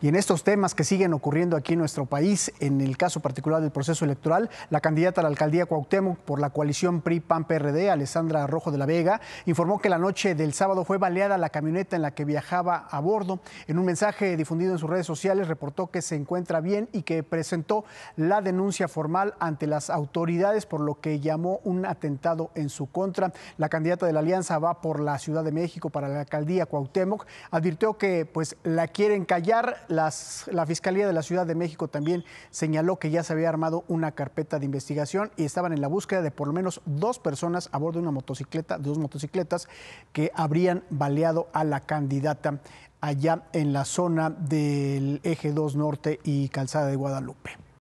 Y en estos temas que siguen ocurriendo aquí en nuestro país, en el caso particular del proceso electoral, la candidata a la alcaldía Cuauhtémoc por la coalición PRI-PAN-PRD, Alessandra Rojo de la Vega, informó que la noche del sábado fue baleada la camioneta en la que viajaba a bordo. En un mensaje difundido en sus redes sociales reportó que se encuentra bien y que presentó la denuncia formal ante las autoridades por lo que llamó un atentado en su contra. La candidata de la Alianza va por la Ciudad de México para la alcaldía Cuauhtémoc, advirtió que pues la quieren callar la Fiscalía de la Ciudad de México también señaló que ya se había armado una carpeta de investigación y estaban en la búsqueda de por lo menos dos personas a bordo de una motocicleta, dos motocicletas, que habrían baleado a la candidata allá en la zona del Eje 2 Norte y Calzada de Guadalupe.